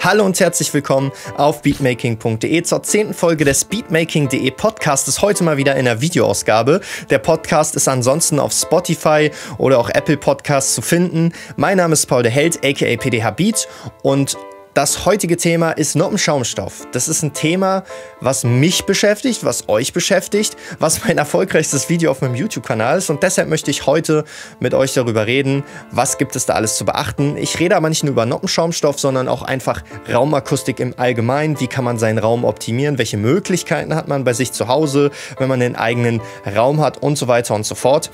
Hallo und herzlich willkommen auf beatmaking.de zur zehnten Folge des beatmaking.de Podcasts. Heute mal wieder in der Videoausgabe. Der Podcast ist ansonsten auf Spotify oder auch Apple Podcasts zu finden. Mein Name ist Paul de Held, aka PDH Beat und das heutige Thema ist Noppenschaumstoff. Das ist ein Thema, was mich beschäftigt, was euch beschäftigt, was mein erfolgreichstes Video auf meinem YouTube-Kanal ist und deshalb möchte ich heute mit euch darüber reden, was gibt es da alles zu beachten. Ich rede aber nicht nur über Noppenschaumstoff, sondern auch einfach Raumakustik im Allgemeinen. Wie kann man seinen Raum optimieren? Welche Möglichkeiten hat man bei sich zu Hause, wenn man den eigenen Raum hat und so weiter und so fort.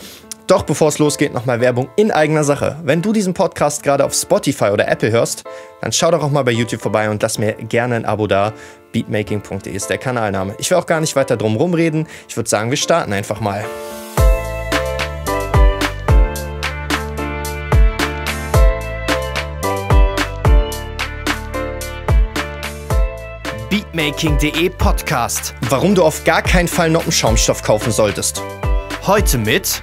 Doch bevor es losgeht, nochmal Werbung in eigener Sache. Wenn du diesen Podcast gerade auf Spotify oder Apple hörst, dann schau doch auch mal bei YouTube vorbei und lass mir gerne ein Abo da. Beatmaking.de ist der Kanalname. Ich will auch gar nicht weiter drum rumreden. Ich würde sagen, wir starten einfach mal. Beatmaking.de Podcast. Warum du auf gar keinen Fall Noppenschaumstoff kaufen solltest. Heute mit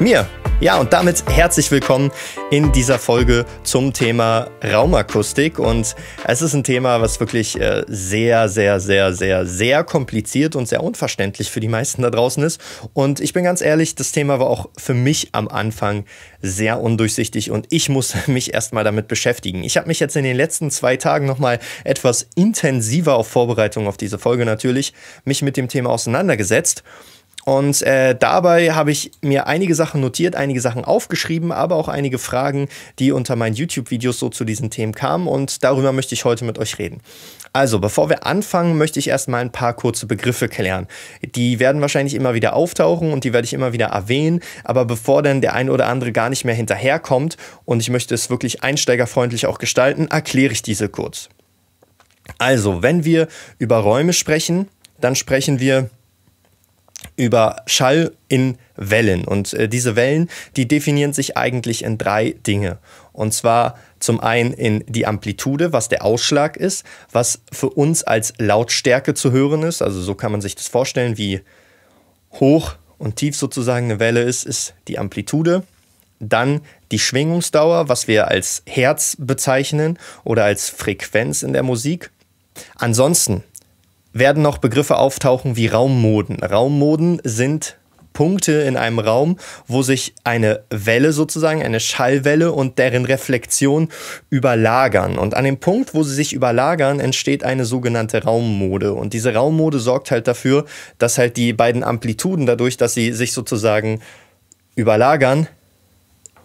mir. Ja, und damit herzlich willkommen in dieser Folge zum Thema Raumakustik. Und es ist ein Thema, was wirklich sehr, sehr, sehr, sehr, sehr kompliziert und sehr unverständlich für die meisten da draußen ist. Und ich bin ganz ehrlich, das Thema war auch für mich am Anfang sehr undurchsichtig und ich muss mich erstmal damit beschäftigen. Ich habe mich jetzt in den letzten zwei Tagen nochmal etwas intensiver auf Vorbereitung auf diese Folge natürlich mich mit dem Thema auseinandergesetzt. Und äh, dabei habe ich mir einige Sachen notiert, einige Sachen aufgeschrieben, aber auch einige Fragen, die unter meinen YouTube-Videos so zu diesen Themen kamen. Und darüber möchte ich heute mit euch reden. Also, bevor wir anfangen, möchte ich erstmal ein paar kurze Begriffe klären. Die werden wahrscheinlich immer wieder auftauchen und die werde ich immer wieder erwähnen. Aber bevor denn der ein oder andere gar nicht mehr hinterherkommt und ich möchte es wirklich einsteigerfreundlich auch gestalten, erkläre ich diese kurz. Also, wenn wir über Räume sprechen, dann sprechen wir über Schall in Wellen. Und äh, diese Wellen, die definieren sich eigentlich in drei Dinge. Und zwar zum einen in die Amplitude, was der Ausschlag ist, was für uns als Lautstärke zu hören ist. Also so kann man sich das vorstellen, wie hoch und tief sozusagen eine Welle ist, ist die Amplitude. Dann die Schwingungsdauer, was wir als Herz bezeichnen oder als Frequenz in der Musik. Ansonsten werden noch Begriffe auftauchen wie Raummoden. Raummoden sind Punkte in einem Raum, wo sich eine Welle sozusagen, eine Schallwelle und deren Reflexion überlagern. Und an dem Punkt, wo sie sich überlagern, entsteht eine sogenannte Raummode. Und diese Raummode sorgt halt dafür, dass halt die beiden Amplituden dadurch, dass sie sich sozusagen überlagern,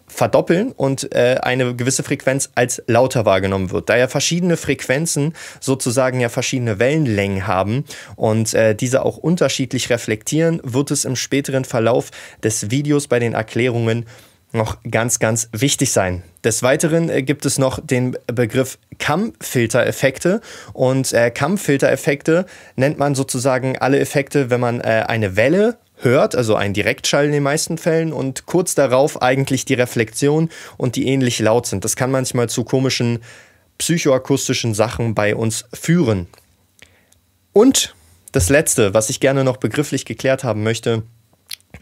verdoppeln und äh, eine gewisse Frequenz als lauter wahrgenommen wird. Da ja verschiedene Frequenzen sozusagen ja verschiedene Wellenlängen haben und äh, diese auch unterschiedlich reflektieren, wird es im späteren Verlauf des Videos bei den Erklärungen noch ganz, ganz wichtig sein. Des Weiteren äh, gibt es noch den Begriff Kammfiltereffekte und äh, Kammfiltereffekte nennt man sozusagen alle Effekte, wenn man äh, eine Welle hört, also ein Direktschall in den meisten Fällen und kurz darauf eigentlich die Reflexion und die ähnlich laut sind. Das kann manchmal zu komischen psychoakustischen Sachen bei uns führen. Und das Letzte, was ich gerne noch begrifflich geklärt haben möchte,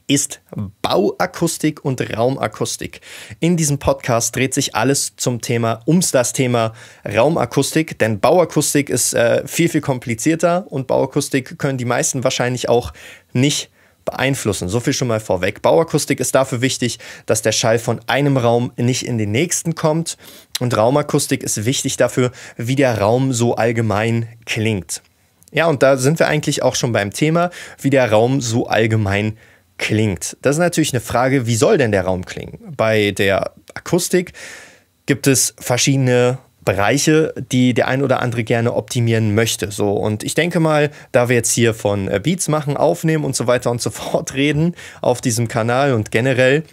ist Bauakustik und Raumakustik. In diesem Podcast dreht sich alles zum Thema, ums das Thema Raumakustik, denn Bauakustik ist äh, viel, viel komplizierter und Bauakustik können die meisten wahrscheinlich auch nicht beeinflussen. So viel schon mal vorweg. Bauakustik ist dafür wichtig, dass der Schall von einem Raum nicht in den nächsten kommt. Und Raumakustik ist wichtig dafür, wie der Raum so allgemein klingt. Ja, und da sind wir eigentlich auch schon beim Thema, wie der Raum so allgemein klingt. Das ist natürlich eine Frage, wie soll denn der Raum klingen? Bei der Akustik gibt es verschiedene Bereiche, die der ein oder andere gerne optimieren möchte. So, und ich denke mal, da wir jetzt hier von äh, Beats machen, aufnehmen und so weiter und so fort reden auf diesem Kanal und generell,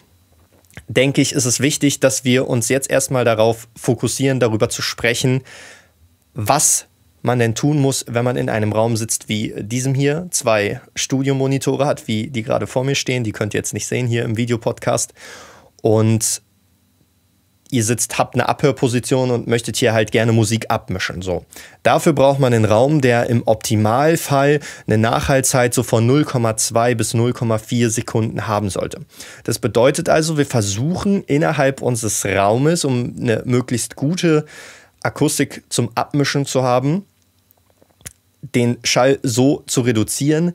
denke ich, ist es wichtig, dass wir uns jetzt erstmal darauf fokussieren, darüber zu sprechen, was man denn tun muss, wenn man in einem Raum sitzt wie diesem hier, zwei Studiomonitore hat, wie die gerade vor mir stehen, die könnt ihr jetzt nicht sehen hier im Videopodcast und ihr sitzt, habt eine Abhörposition und möchtet hier halt gerne Musik abmischen. So. Dafür braucht man einen Raum, der im Optimalfall eine Nachhaltzeit so von 0,2 bis 0,4 Sekunden haben sollte. Das bedeutet also, wir versuchen innerhalb unseres Raumes, um eine möglichst gute Akustik zum Abmischen zu haben, den Schall so zu reduzieren,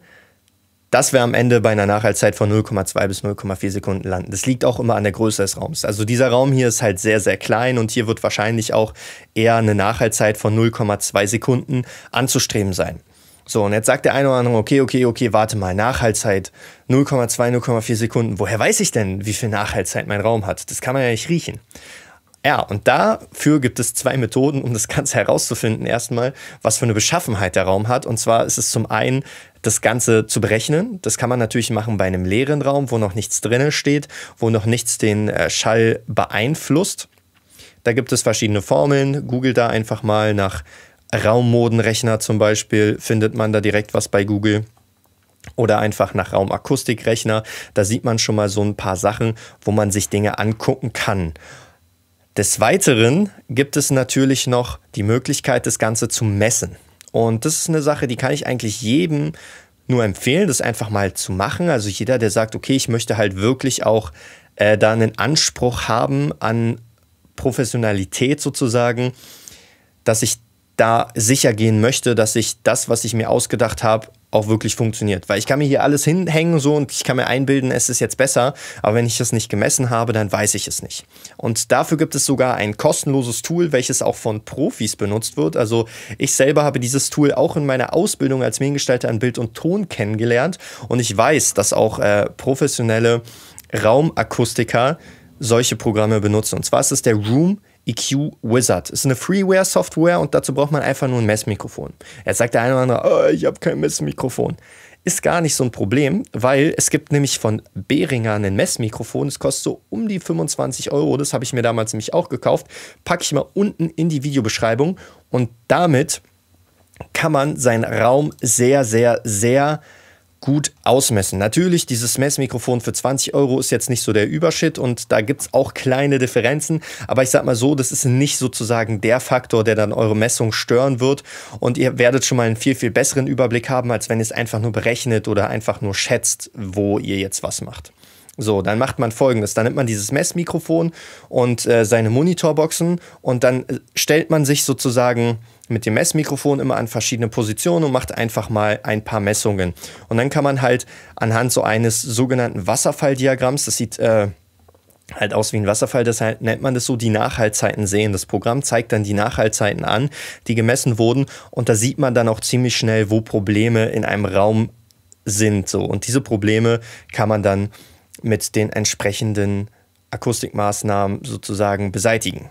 dass wir am Ende bei einer Nachhaltzeit von 0,2 bis 0,4 Sekunden landen. Das liegt auch immer an der Größe des Raums. Also dieser Raum hier ist halt sehr, sehr klein und hier wird wahrscheinlich auch eher eine Nachhaltzeit von 0,2 Sekunden anzustreben sein. So, und jetzt sagt der eine oder andere, okay, okay, okay, warte mal, Nachhaltzeit 0,2, 0,4 Sekunden. Woher weiß ich denn, wie viel Nachhaltzeit mein Raum hat? Das kann man ja nicht riechen. Ja, und dafür gibt es zwei Methoden, um das Ganze herauszufinden. Erstmal, was für eine Beschaffenheit der Raum hat. Und zwar ist es zum einen das Ganze zu berechnen. Das kann man natürlich machen bei einem leeren Raum, wo noch nichts drin steht, wo noch nichts den äh, Schall beeinflusst. Da gibt es verschiedene Formeln. Google da einfach mal nach Raummodenrechner zum Beispiel, findet man da direkt was bei Google. Oder einfach nach Raumakustikrechner. Da sieht man schon mal so ein paar Sachen, wo man sich Dinge angucken kann. Des Weiteren gibt es natürlich noch die Möglichkeit, das Ganze zu messen. Und das ist eine Sache, die kann ich eigentlich jedem nur empfehlen, das einfach mal zu machen. Also jeder, der sagt, okay, ich möchte halt wirklich auch äh, da einen Anspruch haben an Professionalität sozusagen, dass ich da sicher gehen möchte, dass ich das, was ich mir ausgedacht habe, auch wirklich funktioniert. Weil ich kann mir hier alles hinhängen so und ich kann mir einbilden, es ist jetzt besser, aber wenn ich das nicht gemessen habe, dann weiß ich es nicht. Und dafür gibt es sogar ein kostenloses Tool, welches auch von Profis benutzt wird. Also ich selber habe dieses Tool auch in meiner Ausbildung als Mediengestalter an Bild und Ton kennengelernt und ich weiß, dass auch äh, professionelle Raumakustiker solche Programme benutzen. Und zwar ist es der Room EQ Wizard. Ist eine Freeware-Software und dazu braucht man einfach nur ein Messmikrofon. Jetzt sagt der eine oder andere, oh, ich habe kein Messmikrofon. Ist gar nicht so ein Problem, weil es gibt nämlich von Behringer ein Messmikrofon. Es kostet so um die 25 Euro. Das habe ich mir damals nämlich auch gekauft. Packe ich mal unten in die Videobeschreibung und damit kann man seinen Raum sehr, sehr, sehr gut ausmessen. Natürlich, dieses Messmikrofon für 20 Euro ist jetzt nicht so der Überschritt und da gibt es auch kleine Differenzen, aber ich sag mal so, das ist nicht sozusagen der Faktor, der dann eure Messung stören wird und ihr werdet schon mal einen viel, viel besseren Überblick haben, als wenn ihr es einfach nur berechnet oder einfach nur schätzt, wo ihr jetzt was macht. So, dann macht man folgendes. Dann nimmt man dieses Messmikrofon und äh, seine Monitorboxen und dann äh, stellt man sich sozusagen mit dem Messmikrofon immer an verschiedene Positionen und macht einfach mal ein paar Messungen. Und dann kann man halt anhand so eines sogenannten Wasserfalldiagramms, das sieht äh, halt aus wie ein Wasserfall, deshalb nennt man das so, die Nachhaltzeiten sehen. Das Programm zeigt dann die Nachhaltzeiten an, die gemessen wurden und da sieht man dann auch ziemlich schnell, wo Probleme in einem Raum sind. So. Und diese Probleme kann man dann mit den entsprechenden Akustikmaßnahmen sozusagen beseitigen.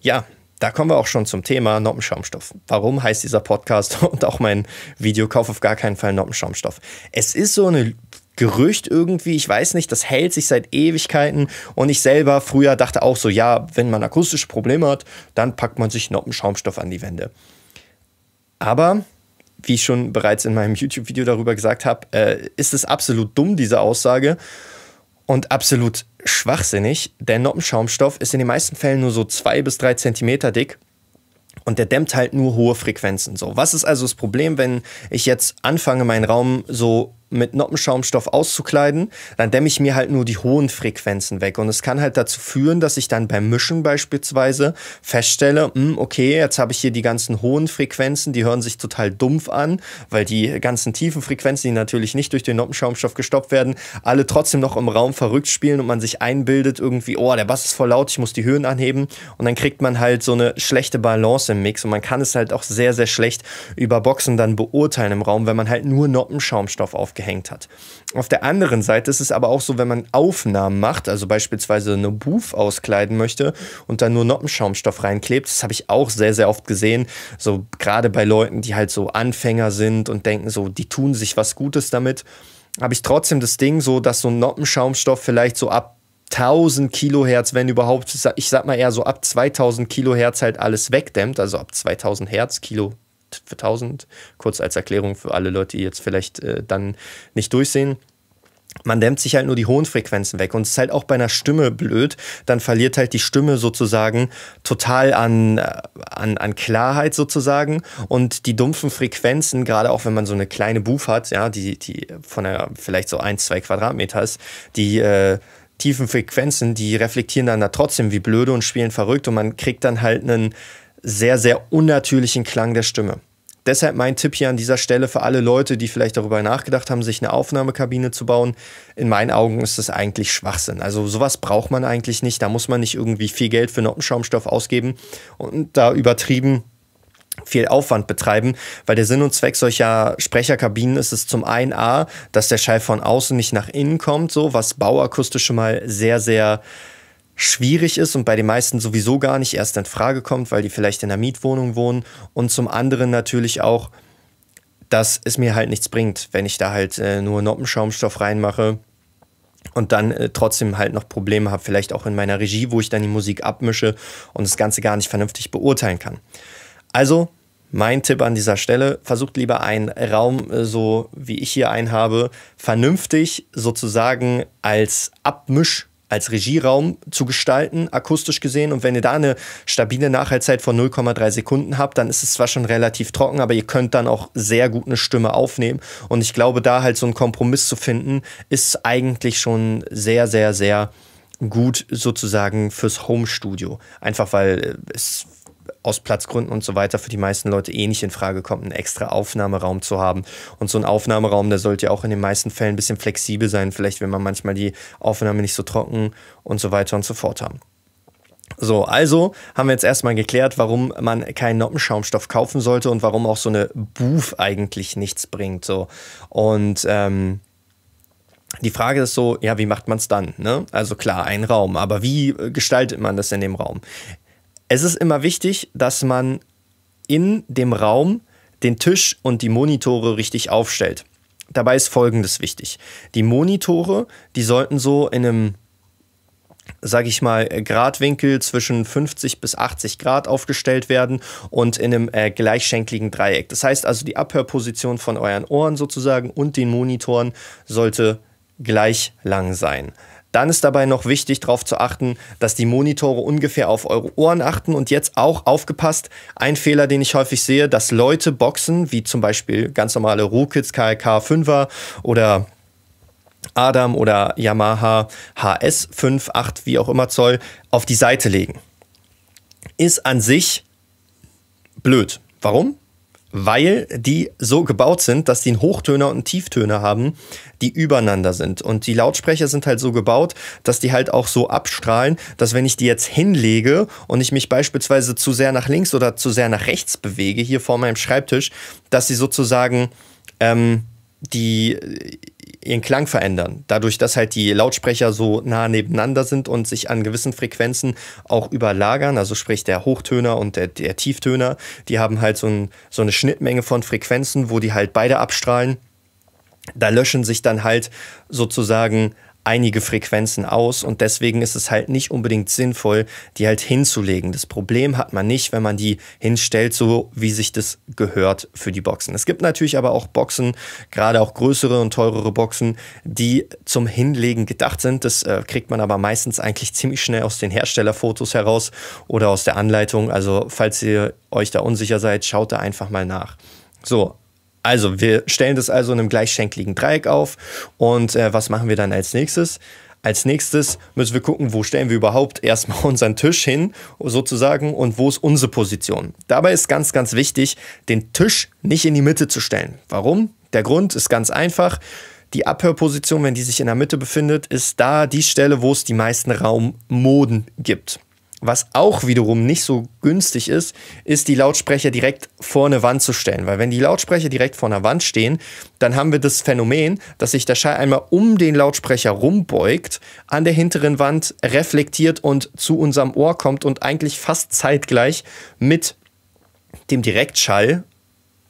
Ja, da kommen wir auch schon zum Thema Noppenschaumstoff. Warum heißt dieser Podcast und auch mein Video Kauf auf gar keinen Fall Noppenschaumstoff? Es ist so ein Gerücht irgendwie, ich weiß nicht, das hält sich seit Ewigkeiten und ich selber früher dachte auch so, ja, wenn man akustische Probleme hat, dann packt man sich Noppenschaumstoff an die Wände. Aber wie ich schon bereits in meinem YouTube-Video darüber gesagt habe, äh, ist es absolut dumm, diese Aussage und absolut schwachsinnig. Der Noppenschaumstoff ist in den meisten Fällen nur so zwei bis drei Zentimeter dick und der dämmt halt nur hohe Frequenzen. So, was ist also das Problem, wenn ich jetzt anfange, meinen Raum so mit Noppenschaumstoff auszukleiden, dann dämme ich mir halt nur die hohen Frequenzen weg. Und es kann halt dazu führen, dass ich dann beim Mischen beispielsweise feststelle, mh, hm, okay, jetzt habe ich hier die ganzen hohen Frequenzen, die hören sich total dumpf an, weil die ganzen tiefen Frequenzen, die natürlich nicht durch den Noppenschaumstoff gestoppt werden, alle trotzdem noch im Raum verrückt spielen und man sich einbildet irgendwie, oh, der Bass ist voll laut, ich muss die Höhen anheben. Und dann kriegt man halt so eine schlechte Balance im Mix und man kann es halt auch sehr, sehr schlecht über Boxen dann beurteilen im Raum, wenn man halt nur Noppenschaumstoff aufgibt aufgehängt hat. Auf der anderen Seite ist es aber auch so, wenn man Aufnahmen macht, also beispielsweise eine Booth auskleiden möchte und dann nur Noppenschaumstoff reinklebt, das habe ich auch sehr, sehr oft gesehen. So gerade bei Leuten, die halt so Anfänger sind und denken so, die tun sich was Gutes damit, habe ich trotzdem das Ding so, dass so ein Noppenschaumstoff vielleicht so ab 1000 Kilohertz, wenn überhaupt, ich sag mal eher so ab 2000 Kilohertz halt alles wegdämmt, also ab 2000 Hertz, Kilo, für 1000. Kurz als Erklärung für alle Leute, die jetzt vielleicht äh, dann nicht durchsehen man dämmt sich halt nur die hohen Frequenzen weg. Und es ist halt auch bei einer Stimme blöd. Dann verliert halt die Stimme sozusagen total an, äh, an, an Klarheit sozusagen. Und die dumpfen Frequenzen, gerade auch wenn man so eine kleine Buff hat, ja, die, die von einer vielleicht so ein, zwei Quadratmeter ist, die äh, tiefen Frequenzen, die reflektieren dann da trotzdem wie blöde und spielen verrückt. Und man kriegt dann halt einen sehr, sehr unnatürlichen Klang der Stimme. Deshalb mein Tipp hier an dieser Stelle für alle Leute, die vielleicht darüber nachgedacht haben, sich eine Aufnahmekabine zu bauen. In meinen Augen ist das eigentlich Schwachsinn. Also sowas braucht man eigentlich nicht. Da muss man nicht irgendwie viel Geld für Noppenschaumstoff ausgeben und da übertrieben viel Aufwand betreiben, weil der Sinn und Zweck solcher Sprecherkabinen ist es zum einen A, dass der Schall von außen nicht nach innen kommt, so was Bauakustische mal sehr, sehr äh, schwierig ist und bei den meisten sowieso gar nicht erst in Frage kommt, weil die vielleicht in einer Mietwohnung wohnen. Und zum anderen natürlich auch, dass es mir halt nichts bringt, wenn ich da halt äh, nur Noppenschaumstoff reinmache und dann äh, trotzdem halt noch Probleme habe, vielleicht auch in meiner Regie, wo ich dann die Musik abmische und das Ganze gar nicht vernünftig beurteilen kann. Also, mein Tipp an dieser Stelle, versucht lieber einen Raum, äh, so wie ich hier einen habe, vernünftig sozusagen als Abmisch als Regieraum zu gestalten, akustisch gesehen. Und wenn ihr da eine stabile Nachhaltzeit von 0,3 Sekunden habt, dann ist es zwar schon relativ trocken, aber ihr könnt dann auch sehr gut eine Stimme aufnehmen. Und ich glaube, da halt so einen Kompromiss zu finden, ist eigentlich schon sehr, sehr, sehr gut sozusagen fürs Home Studio. Einfach weil äh, es aus Platzgründen und so weiter für die meisten Leute eh nicht in Frage kommt, einen extra Aufnahmeraum zu haben. Und so ein Aufnahmeraum, der sollte ja auch in den meisten Fällen ein bisschen flexibel sein, vielleicht wenn man manchmal die Aufnahme nicht so trocken und so weiter und so fort haben. So, also haben wir jetzt erstmal geklärt, warum man keinen Noppenschaumstoff kaufen sollte und warum auch so eine Booth eigentlich nichts bringt. So. Und ähm, die Frage ist so, ja, wie macht man es dann? Ne? Also klar, ein Raum, aber wie gestaltet man das in dem Raum? Es ist immer wichtig, dass man in dem Raum den Tisch und die Monitore richtig aufstellt. Dabei ist Folgendes wichtig. Die Monitore, die sollten so in einem, sag ich mal, Gradwinkel zwischen 50 bis 80 Grad aufgestellt werden und in einem äh, gleichschenkligen Dreieck. Das heißt also, die Abhörposition von euren Ohren sozusagen und den Monitoren sollte gleich lang sein. Dann ist dabei noch wichtig darauf zu achten, dass die Monitore ungefähr auf eure Ohren achten und jetzt auch aufgepasst, ein Fehler, den ich häufig sehe, dass Leute boxen, wie zum Beispiel ganz normale Rukits KLK 5er oder Adam oder Yamaha HS 5, 8, wie auch immer Zoll, auf die Seite legen. Ist an sich blöd. Warum? weil die so gebaut sind, dass die einen Hochtöner und einen Tieftöner haben, die übereinander sind. Und die Lautsprecher sind halt so gebaut, dass die halt auch so abstrahlen, dass wenn ich die jetzt hinlege und ich mich beispielsweise zu sehr nach links oder zu sehr nach rechts bewege, hier vor meinem Schreibtisch, dass sie sozusagen ähm, die ihren Klang verändern. Dadurch, dass halt die Lautsprecher so nah nebeneinander sind und sich an gewissen Frequenzen auch überlagern, also sprich der Hochtöner und der, der Tieftöner, die haben halt so, ein, so eine Schnittmenge von Frequenzen, wo die halt beide abstrahlen. Da löschen sich dann halt sozusagen einige Frequenzen aus und deswegen ist es halt nicht unbedingt sinnvoll, die halt hinzulegen. Das Problem hat man nicht, wenn man die hinstellt, so wie sich das gehört für die Boxen. Es gibt natürlich aber auch Boxen, gerade auch größere und teurere Boxen, die zum Hinlegen gedacht sind. Das äh, kriegt man aber meistens eigentlich ziemlich schnell aus den Herstellerfotos heraus oder aus der Anleitung. Also falls ihr euch da unsicher seid, schaut da einfach mal nach. So, also, wir stellen das also in einem gleichschenkligen Dreieck auf. Und äh, was machen wir dann als nächstes? Als nächstes müssen wir gucken, wo stellen wir überhaupt erstmal unseren Tisch hin, sozusagen, und wo ist unsere Position. Dabei ist ganz, ganz wichtig, den Tisch nicht in die Mitte zu stellen. Warum? Der Grund ist ganz einfach. Die Abhörposition, wenn die sich in der Mitte befindet, ist da die Stelle, wo es die meisten Raummoden gibt. Was auch wiederum nicht so günstig ist, ist die Lautsprecher direkt vor eine Wand zu stellen. Weil wenn die Lautsprecher direkt vor einer Wand stehen, dann haben wir das Phänomen, dass sich der Schall einmal um den Lautsprecher rumbeugt, an der hinteren Wand reflektiert und zu unserem Ohr kommt und eigentlich fast zeitgleich mit dem Direktschall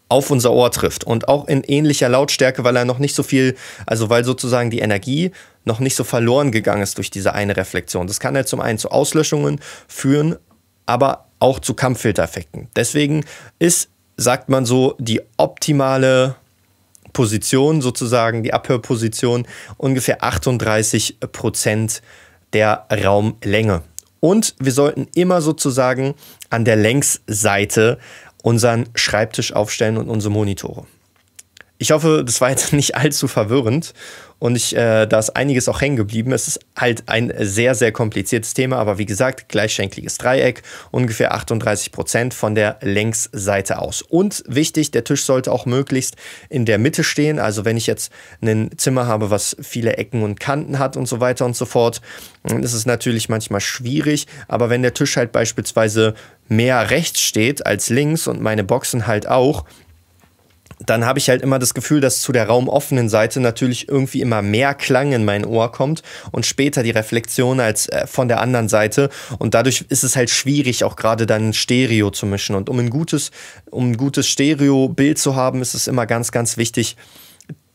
auf unser Ohr trifft und auch in ähnlicher Lautstärke, weil er noch nicht so viel, also weil sozusagen die Energie noch nicht so verloren gegangen ist durch diese eine Reflexion. Das kann ja zum einen zu Auslöschungen führen, aber auch zu Kampffiltereffekten. Deswegen ist, sagt man so, die optimale Position sozusagen, die Abhörposition ungefähr 38 Prozent der Raumlänge. Und wir sollten immer sozusagen an der Längsseite unseren Schreibtisch aufstellen und unsere Monitore. Ich hoffe, das war jetzt nicht allzu verwirrend und ich, äh, da ist einiges auch hängen geblieben. Es ist halt ein sehr, sehr kompliziertes Thema, aber wie gesagt, gleichschenkliges Dreieck, ungefähr 38 Prozent von der Längsseite aus. Und wichtig, der Tisch sollte auch möglichst in der Mitte stehen. Also wenn ich jetzt ein Zimmer habe, was viele Ecken und Kanten hat und so weiter und so fort, hm, dann ist es natürlich manchmal schwierig. Aber wenn der Tisch halt beispielsweise mehr rechts steht als links und meine Boxen halt auch, dann habe ich halt immer das Gefühl, dass zu der raumoffenen Seite natürlich irgendwie immer mehr Klang in mein Ohr kommt und später die Reflexion als äh, von der anderen Seite. Und dadurch ist es halt schwierig, auch gerade dann Stereo zu mischen. Und um ein gutes, um gutes Stereo-Bild zu haben, ist es immer ganz, ganz wichtig,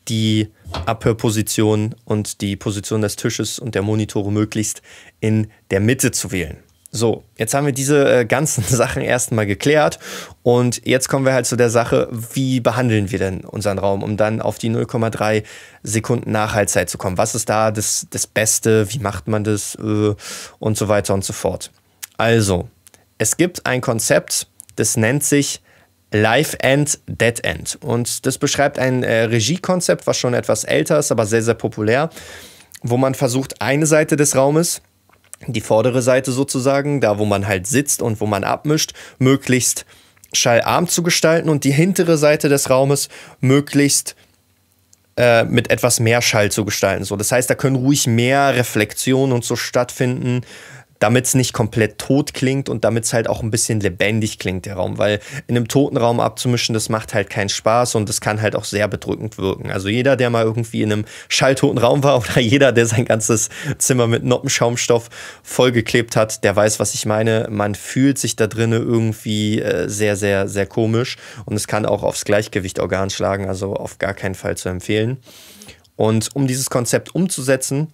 die Abhörposition und die Position des Tisches und der Monitore möglichst in der Mitte zu wählen. So, jetzt haben wir diese äh, ganzen Sachen erstmal geklärt und jetzt kommen wir halt zu der Sache, wie behandeln wir denn unseren Raum, um dann auf die 0,3 Sekunden Nachhaltzeit zu kommen. Was ist da das, das Beste, wie macht man das äh, und so weiter und so fort. Also, es gibt ein Konzept, das nennt sich Live End, Dead End und das beschreibt ein äh, Regiekonzept, was schon etwas älter ist, aber sehr, sehr populär, wo man versucht, eine Seite des Raumes, die vordere Seite sozusagen, da wo man halt sitzt und wo man abmischt, möglichst schallarm zu gestalten und die hintere Seite des Raumes möglichst äh, mit etwas mehr Schall zu gestalten. So, das heißt, da können ruhig mehr Reflexionen und so stattfinden, damit es nicht komplett tot klingt und damit es halt auch ein bisschen lebendig klingt, der Raum. Weil in einem toten Raum abzumischen, das macht halt keinen Spaß und das kann halt auch sehr bedrückend wirken. Also jeder, der mal irgendwie in einem schalltoten Raum war oder jeder, der sein ganzes Zimmer mit Noppenschaumstoff vollgeklebt hat, der weiß, was ich meine. Man fühlt sich da drinnen irgendwie äh, sehr, sehr, sehr komisch und es kann auch aufs Gleichgewichtorgan schlagen, also auf gar keinen Fall zu empfehlen. Und um dieses Konzept umzusetzen,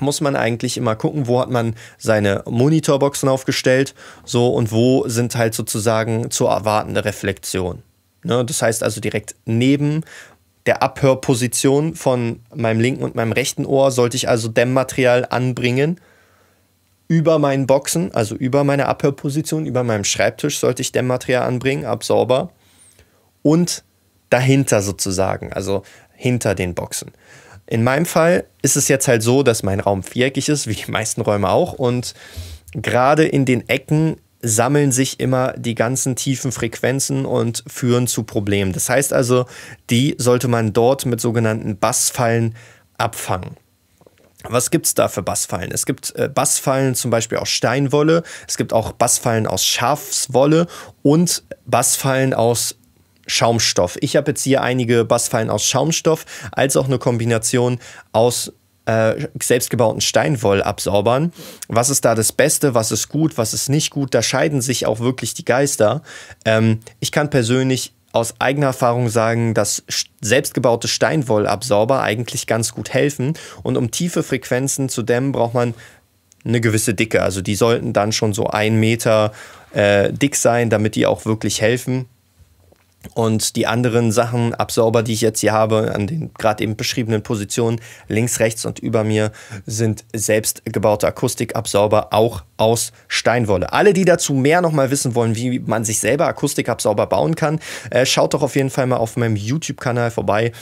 muss man eigentlich immer gucken, wo hat man seine Monitorboxen aufgestellt, so und wo sind halt sozusagen zu erwartende Reflexionen. Ne? Das heißt also direkt neben der Abhörposition von meinem linken und meinem rechten Ohr sollte ich also Dämmmaterial anbringen. Über meinen Boxen, also über meine Abhörposition, über meinem Schreibtisch sollte ich Dämmmaterial anbringen, Absorber. Und dahinter sozusagen, also hinter den Boxen. In meinem Fall ist es jetzt halt so, dass mein Raum viereckig ist, wie die meisten Räume auch. Und gerade in den Ecken sammeln sich immer die ganzen tiefen Frequenzen und führen zu Problemen. Das heißt also, die sollte man dort mit sogenannten Bassfallen abfangen. Was gibt es da für Bassfallen? Es gibt äh, Bassfallen zum Beispiel aus Steinwolle, es gibt auch Bassfallen aus Schafswolle und Bassfallen aus Schaumstoff. Ich habe jetzt hier einige Bassfallen aus Schaumstoff, als auch eine Kombination aus äh, selbstgebauten Steinwollabsorbern. Was ist da das Beste, was ist gut, was ist nicht gut? Da scheiden sich auch wirklich die Geister. Ähm, ich kann persönlich aus eigener Erfahrung sagen, dass selbstgebaute Steinwollabsorber eigentlich ganz gut helfen. Und um tiefe Frequenzen zu dämmen, braucht man eine gewisse Dicke. Also die sollten dann schon so ein Meter äh, dick sein, damit die auch wirklich helfen. Und die anderen Sachen, Absorber, die ich jetzt hier habe, an den gerade eben beschriebenen Positionen, links, rechts und über mir, sind selbstgebaute Akustikabsorber, auch aus Steinwolle. Alle, die dazu mehr nochmal wissen wollen, wie man sich selber Akustikabsorber bauen kann, äh, schaut doch auf jeden Fall mal auf meinem YouTube-Kanal vorbei.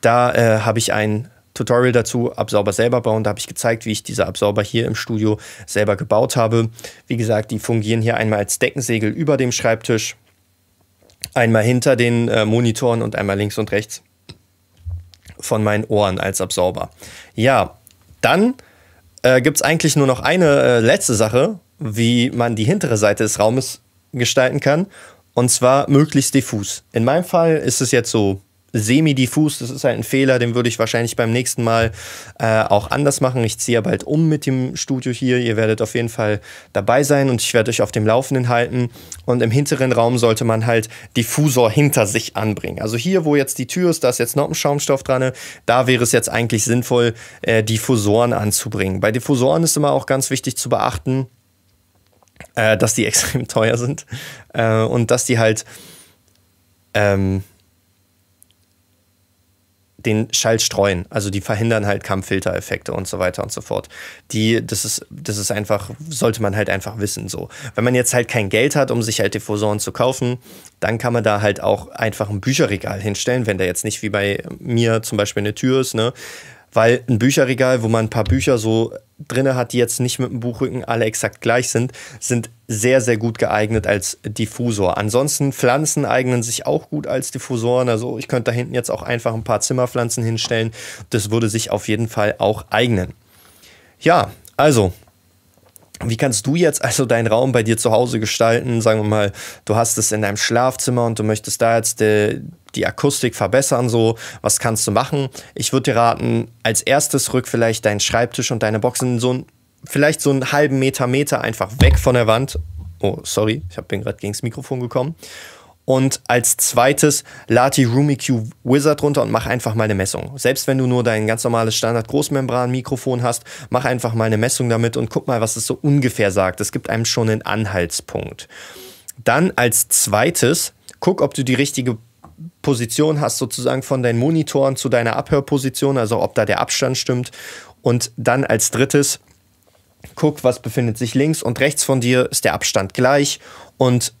Da äh, habe ich ein Tutorial dazu, Absorber selber bauen. Da habe ich gezeigt, wie ich diese Absorber hier im Studio selber gebaut habe. Wie gesagt, die fungieren hier einmal als Deckensegel über dem Schreibtisch Einmal hinter den äh, Monitoren und einmal links und rechts von meinen Ohren als Absorber. Ja, dann äh, gibt es eigentlich nur noch eine äh, letzte Sache, wie man die hintere Seite des Raumes gestalten kann. Und zwar möglichst diffus. In meinem Fall ist es jetzt so semi-diffus. Das ist halt ein Fehler, den würde ich wahrscheinlich beim nächsten Mal äh, auch anders machen. Ich ziehe ja bald um mit dem Studio hier. Ihr werdet auf jeden Fall dabei sein und ich werde euch auf dem Laufenden halten. Und im hinteren Raum sollte man halt Diffusor hinter sich anbringen. Also hier, wo jetzt die Tür ist, da ist jetzt noch ein Schaumstoff dran. Da wäre es jetzt eigentlich sinnvoll, äh, Diffusoren anzubringen. Bei Diffusoren ist immer auch ganz wichtig zu beachten, äh, dass die extrem teuer sind äh, und dass die halt ähm, den Schall streuen. Also die verhindern halt Kammfiltereffekte und so weiter und so fort. Die, das ist, das ist einfach, sollte man halt einfach wissen so. Wenn man jetzt halt kein Geld hat, um sich halt Diffusoren zu kaufen, dann kann man da halt auch einfach ein Bücherregal hinstellen, wenn da jetzt nicht wie bei mir zum Beispiel eine Tür ist, ne? Weil ein Bücherregal, wo man ein paar Bücher so drin hat, die jetzt nicht mit dem Buchrücken alle exakt gleich sind, sind sehr, sehr gut geeignet als Diffusor. Ansonsten Pflanzen eignen sich auch gut als Diffusoren. Also ich könnte da hinten jetzt auch einfach ein paar Zimmerpflanzen hinstellen. Das würde sich auf jeden Fall auch eignen. Ja, also wie kannst du jetzt also deinen Raum bei dir zu Hause gestalten? Sagen wir mal, du hast es in deinem Schlafzimmer und du möchtest da jetzt die, äh, die Akustik verbessern, so. Was kannst du machen? Ich würde dir raten, als erstes rück vielleicht deinen Schreibtisch und deine Boxen so ein, vielleicht so einen halben Meter, Meter einfach weg von der Wand. Oh, sorry, ich bin gerade gegen das Mikrofon gekommen und als zweites lade die Q Wizard runter und mach einfach mal eine Messung. Selbst wenn du nur dein ganz normales Standard-Großmembran-Mikrofon hast, mach einfach mal eine Messung damit und guck mal, was es so ungefähr sagt. Es gibt einem schon einen Anhaltspunkt. Dann als zweites, guck, ob du die richtige Position hast, sozusagen von deinen Monitoren zu deiner Abhörposition, also ob da der Abstand stimmt. Und dann als drittes, guck, was befindet sich links und rechts von dir, ist der Abstand gleich und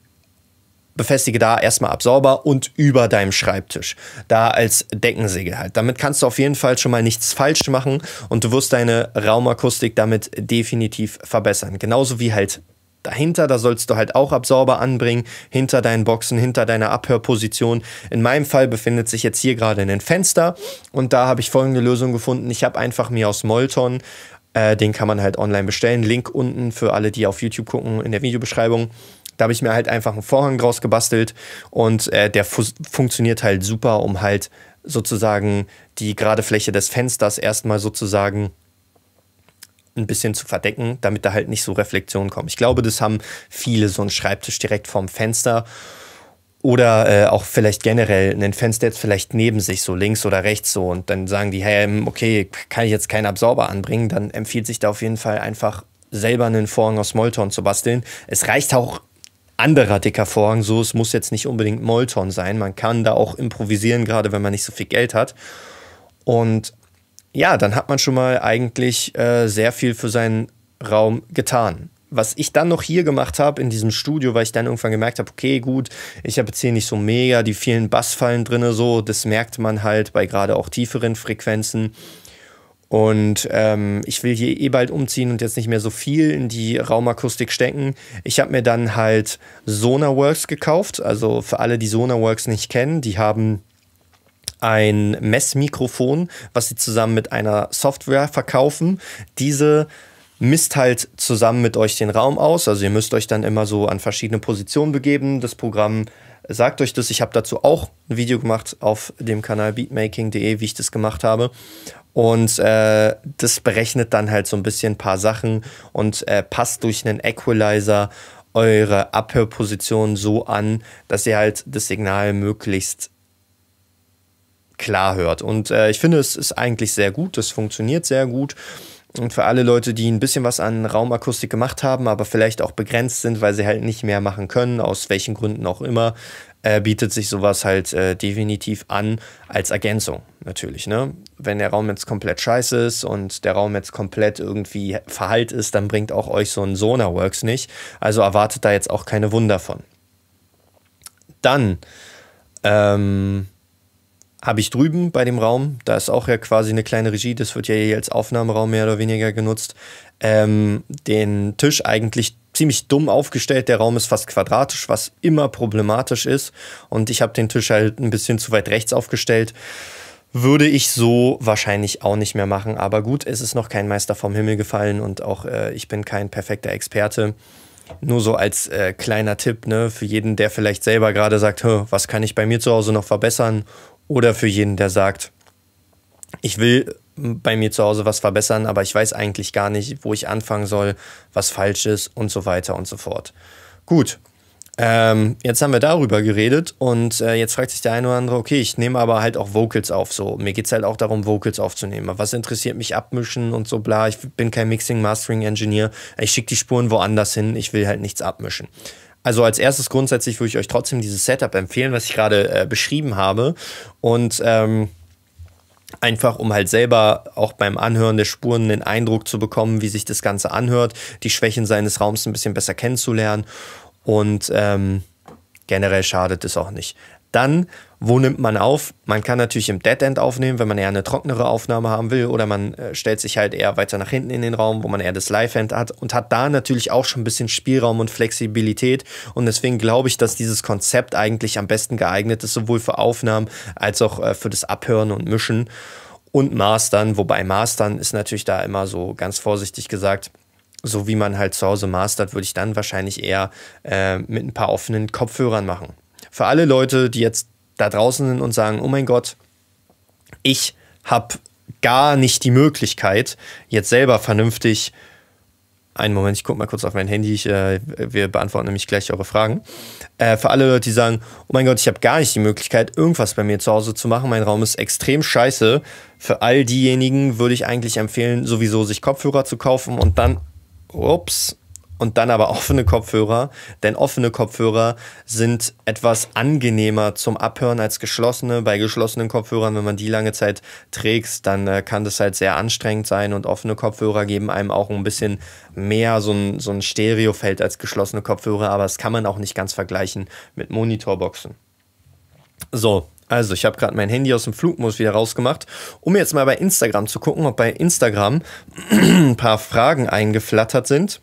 befestige da erstmal Absorber und über deinem Schreibtisch. Da als Deckensegel halt. Damit kannst du auf jeden Fall schon mal nichts falsch machen und du wirst deine Raumakustik damit definitiv verbessern. Genauso wie halt dahinter, da sollst du halt auch Absorber anbringen, hinter deinen Boxen, hinter deiner Abhörposition. In meinem Fall befindet sich jetzt hier gerade ein Fenster und da habe ich folgende Lösung gefunden. Ich habe einfach mir aus Molton, äh, den kann man halt online bestellen, Link unten für alle, die auf YouTube gucken, in der Videobeschreibung, da habe ich mir halt einfach einen Vorhang draus gebastelt und äh, der fu funktioniert halt super, um halt sozusagen die gerade Fläche des Fensters erstmal sozusagen ein bisschen zu verdecken, damit da halt nicht so Reflektionen kommen. Ich glaube, das haben viele so einen Schreibtisch direkt vorm Fenster oder äh, auch vielleicht generell ein Fenster jetzt vielleicht neben sich, so links oder rechts so und dann sagen die, hey, ähm, okay, kann ich jetzt keinen Absorber anbringen, dann empfiehlt sich da auf jeden Fall einfach selber einen Vorhang aus Molton zu basteln. Es reicht auch anderer dicker Vorhang. So, es muss jetzt nicht unbedingt Molton sein. Man kann da auch improvisieren, gerade wenn man nicht so viel Geld hat. Und ja, dann hat man schon mal eigentlich äh, sehr viel für seinen Raum getan. Was ich dann noch hier gemacht habe in diesem Studio, weil ich dann irgendwann gemerkt habe, okay, gut, ich habe jetzt hier nicht so mega die vielen Bassfallen drinne so, das merkt man halt bei gerade auch tieferen Frequenzen. Und ähm, ich will hier eh bald umziehen und jetzt nicht mehr so viel in die Raumakustik stecken. Ich habe mir dann halt Sonarworks gekauft. Also für alle, die Sonarworks nicht kennen, die haben ein Messmikrofon, was sie zusammen mit einer Software verkaufen. Diese misst halt zusammen mit euch den Raum aus. Also ihr müsst euch dann immer so an verschiedene Positionen begeben. Das Programm sagt euch das. Ich habe dazu auch ein Video gemacht auf dem Kanal beatmaking.de, wie ich das gemacht habe. Und äh, das berechnet dann halt so ein bisschen ein paar Sachen und äh, passt durch einen Equalizer eure Abhörposition so an, dass ihr halt das Signal möglichst klar hört. Und äh, ich finde, es ist eigentlich sehr gut, es funktioniert sehr gut. Und für alle Leute, die ein bisschen was an Raumakustik gemacht haben, aber vielleicht auch begrenzt sind, weil sie halt nicht mehr machen können, aus welchen Gründen auch immer, äh, bietet sich sowas halt äh, definitiv an als Ergänzung natürlich. Ne? Wenn der Raum jetzt komplett scheiße ist und der Raum jetzt komplett irgendwie verhallt ist, dann bringt auch euch so ein Sonarworks nicht. Also erwartet da jetzt auch keine Wunder von. Dann ähm, habe ich drüben bei dem Raum, da ist auch ja quasi eine kleine Regie, das wird ja hier als Aufnahmeraum mehr oder weniger genutzt, ähm, den Tisch eigentlich ziemlich dumm aufgestellt. Der Raum ist fast quadratisch, was immer problematisch ist. Und ich habe den Tisch halt ein bisschen zu weit rechts aufgestellt. Würde ich so wahrscheinlich auch nicht mehr machen. Aber gut, es ist noch kein Meister vom Himmel gefallen und auch äh, ich bin kein perfekter Experte. Nur so als äh, kleiner Tipp ne, für jeden, der vielleicht selber gerade sagt, was kann ich bei mir zu Hause noch verbessern oder für jeden, der sagt, ich will bei mir zu Hause was verbessern, aber ich weiß eigentlich gar nicht, wo ich anfangen soll, was falsch ist und so weiter und so fort. Gut, ähm, jetzt haben wir darüber geredet und äh, jetzt fragt sich der eine oder andere, okay, ich nehme aber halt auch Vocals auf. So, mir geht es halt auch darum, Vocals aufzunehmen. was interessiert mich abmischen und so bla? Ich bin kein Mixing, Mastering Engineer. Ich schicke die Spuren woanders hin. Ich will halt nichts abmischen. Also als erstes grundsätzlich würde ich euch trotzdem dieses Setup empfehlen, was ich gerade äh, beschrieben habe. Und ähm, einfach um halt selber auch beim Anhören der Spuren den Eindruck zu bekommen, wie sich das Ganze anhört, die Schwächen seines Raums ein bisschen besser kennenzulernen. Und ähm, generell schadet es auch nicht. Dann, wo nimmt man auf? Man kann natürlich im Dead-End aufnehmen, wenn man eher eine trockenere Aufnahme haben will, oder man äh, stellt sich halt eher weiter nach hinten in den Raum, wo man eher das Live-End hat und hat da natürlich auch schon ein bisschen Spielraum und Flexibilität. Und deswegen glaube ich, dass dieses Konzept eigentlich am besten geeignet ist, sowohl für Aufnahmen als auch äh, für das Abhören und Mischen und Mastern. Wobei Mastern ist natürlich da immer so ganz vorsichtig gesagt so wie man halt zu Hause mastert, würde ich dann wahrscheinlich eher äh, mit ein paar offenen Kopfhörern machen für alle Leute, die jetzt da draußen sind und sagen, oh mein Gott, ich habe gar nicht die Möglichkeit, jetzt selber vernünftig einen Moment, ich gucke mal kurz auf mein Handy. Ich, äh, wir beantworten nämlich gleich eure Fragen. Äh, für alle Leute, die sagen, oh mein Gott, ich habe gar nicht die Möglichkeit, irgendwas bei mir zu Hause zu machen. Mein Raum ist extrem scheiße. Für all diejenigen würde ich eigentlich empfehlen, sowieso sich Kopfhörer zu kaufen und dann, ups, und dann aber offene Kopfhörer, denn offene Kopfhörer sind etwas angenehmer zum Abhören als geschlossene. Bei geschlossenen Kopfhörern, wenn man die lange Zeit trägt, dann äh, kann das halt sehr anstrengend sein und offene Kopfhörer geben einem auch ein bisschen mehr so ein, so ein Stereofeld als geschlossene Kopfhörer, aber das kann man auch nicht ganz vergleichen mit Monitorboxen. So, also, ich habe gerade mein Handy aus dem Flugmodus wieder rausgemacht, um jetzt mal bei Instagram zu gucken, ob bei Instagram ein paar Fragen eingeflattert sind.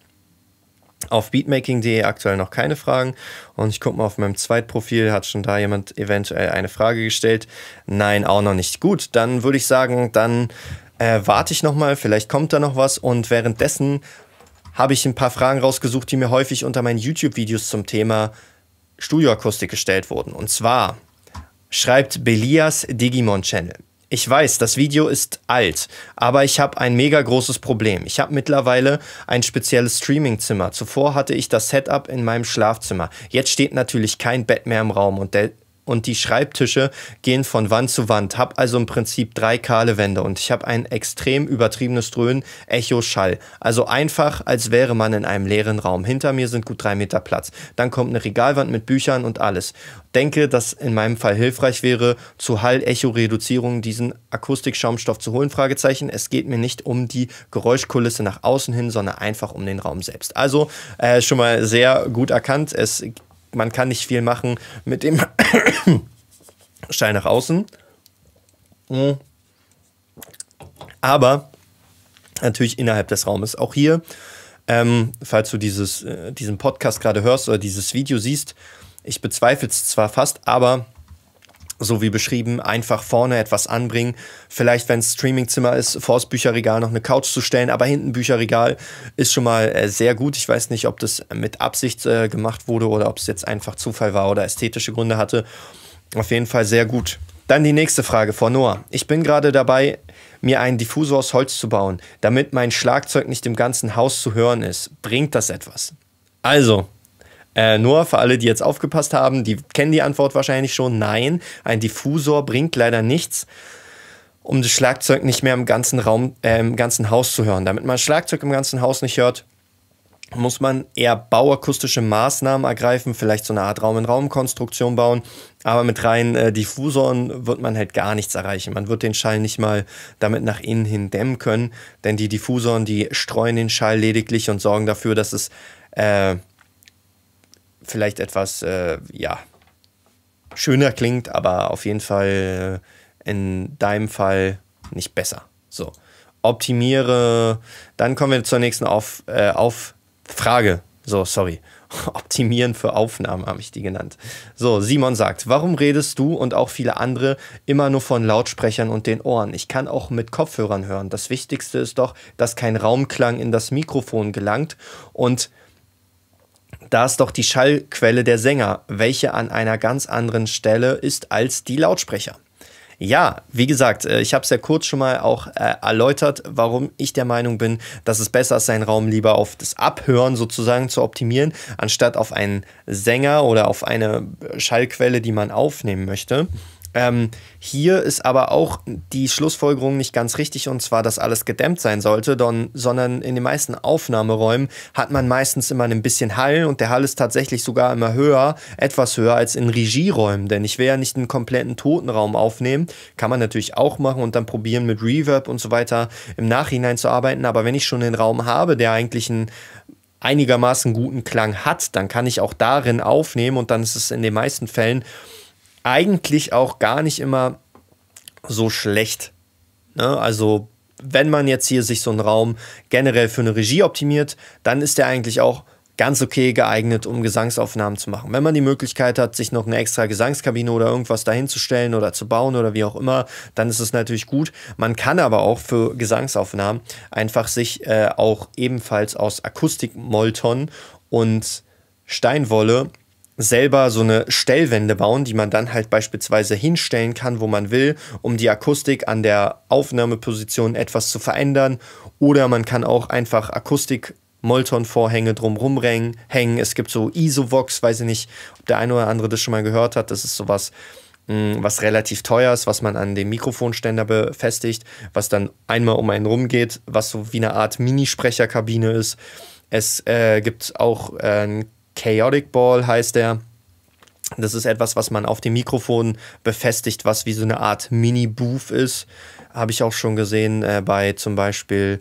Auf beatmaking.de aktuell noch keine Fragen und ich gucke mal auf meinem Zweitprofil, hat schon da jemand eventuell eine Frage gestellt? Nein, auch noch nicht. Gut, dann würde ich sagen, dann äh, warte ich nochmal, vielleicht kommt da noch was und währenddessen habe ich ein paar Fragen rausgesucht, die mir häufig unter meinen YouTube-Videos zum Thema Studioakustik gestellt wurden. Und zwar schreibt Belias Digimon Channel. Ich weiß, das Video ist alt, aber ich habe ein mega großes Problem. Ich habe mittlerweile ein spezielles Streamingzimmer. Zuvor hatte ich das Setup in meinem Schlafzimmer. Jetzt steht natürlich kein Bett mehr im Raum und de und die Schreibtische gehen von Wand zu Wand. Hab also im Prinzip drei kahle Wände und ich habe ein extrem übertriebenes Dröhnen, Echo, Schall. Also einfach, als wäre man in einem leeren Raum. Hinter mir sind gut drei Meter Platz. Dann kommt eine Regalwand mit Büchern und alles. Denke, dass in meinem Fall hilfreich wäre, zu Hall-Echo-Reduzierung diesen Akustikschaumstoff zu holen? Fragezeichen. Es geht mir nicht um die Geräuschkulisse nach außen hin, sondern einfach um den Raum selbst. Also äh, schon mal sehr gut erkannt. Es man kann nicht viel machen mit dem Steil nach außen. Hm. Aber natürlich innerhalb des Raumes. Auch hier, ähm, falls du dieses, äh, diesen Podcast gerade hörst oder dieses Video siehst, ich bezweifle es zwar fast, aber so wie beschrieben, einfach vorne etwas anbringen. Vielleicht, wenn es Streamingzimmer ist, vors Bücherregal noch eine Couch zu stellen, aber hinten Bücherregal ist schon mal äh, sehr gut. Ich weiß nicht, ob das mit Absicht äh, gemacht wurde oder ob es jetzt einfach Zufall war oder ästhetische Gründe hatte. Auf jeden Fall sehr gut. Dann die nächste Frage von Noah. Ich bin gerade dabei, mir einen Diffusor aus Holz zu bauen, damit mein Schlagzeug nicht im ganzen Haus zu hören ist. Bringt das etwas? Also, äh, nur für alle, die jetzt aufgepasst haben, die kennen die Antwort wahrscheinlich schon. Nein, ein Diffusor bringt leider nichts, um das Schlagzeug nicht mehr im ganzen Raum, äh, im ganzen Haus zu hören. Damit man Schlagzeug im ganzen Haus nicht hört, muss man eher bauakustische Maßnahmen ergreifen, vielleicht so eine Art Raum-in-Raum-Konstruktion bauen. Aber mit reinen äh, Diffusoren wird man halt gar nichts erreichen. Man wird den Schall nicht mal damit nach innen hin dämmen können, denn die Diffusoren, die streuen den Schall lediglich und sorgen dafür, dass es äh, vielleicht etwas, äh, ja, schöner klingt, aber auf jeden Fall äh, in deinem Fall nicht besser. So, optimiere, dann kommen wir zur nächsten auf, äh, auf Frage. So, sorry. Optimieren für Aufnahmen habe ich die genannt. So, Simon sagt, warum redest du und auch viele andere immer nur von Lautsprechern und den Ohren? Ich kann auch mit Kopfhörern hören. Das Wichtigste ist doch, dass kein Raumklang in das Mikrofon gelangt und da ist doch die Schallquelle der Sänger, welche an einer ganz anderen Stelle ist als die Lautsprecher. Ja, wie gesagt, äh, ich habe es ja kurz schon mal auch äh, erläutert, warum ich der Meinung bin, dass es besser ist, seinen Raum lieber auf das Abhören sozusagen zu optimieren, anstatt auf einen Sänger oder auf eine Schallquelle, die man aufnehmen möchte. Ähm, hier ist aber auch die Schlussfolgerung nicht ganz richtig und zwar, dass alles gedämmt sein sollte, don, sondern in den meisten Aufnahmeräumen hat man meistens immer ein bisschen Hall und der Hall ist tatsächlich sogar immer höher, etwas höher als in Regieräumen, denn ich will ja nicht einen kompletten Totenraum aufnehmen. Kann man natürlich auch machen und dann probieren mit Reverb und so weiter im Nachhinein zu arbeiten, aber wenn ich schon den Raum habe, der eigentlich einen einigermaßen guten Klang hat, dann kann ich auch darin aufnehmen und dann ist es in den meisten Fällen eigentlich auch gar nicht immer so schlecht. Ne? Also wenn man jetzt hier sich so einen Raum generell für eine Regie optimiert, dann ist der eigentlich auch ganz okay geeignet, um Gesangsaufnahmen zu machen. Wenn man die Möglichkeit hat, sich noch eine extra Gesangskabine oder irgendwas dahinzustellen oder zu bauen oder wie auch immer, dann ist es natürlich gut. Man kann aber auch für Gesangsaufnahmen einfach sich äh, auch ebenfalls aus Akustikmolton und Steinwolle selber so eine Stellwände bauen, die man dann halt beispielsweise hinstellen kann, wo man will, um die Akustik an der Aufnahmeposition etwas zu verändern. Oder man kann auch einfach Akustik Molton-Vorhänge drumrum hängen. Es gibt so Isovox, weiß ich nicht, ob der eine oder andere das schon mal gehört hat. Das ist sowas, hm, was relativ teuer ist, was man an dem Mikrofonständer befestigt, was dann einmal um einen rumgeht, was so wie eine Art Minisprecherkabine ist. Es äh, gibt auch äh, Chaotic Ball heißt der. Das ist etwas, was man auf dem Mikrofon befestigt, was wie so eine Art Mini-Booth ist. Habe ich auch schon gesehen äh, bei zum Beispiel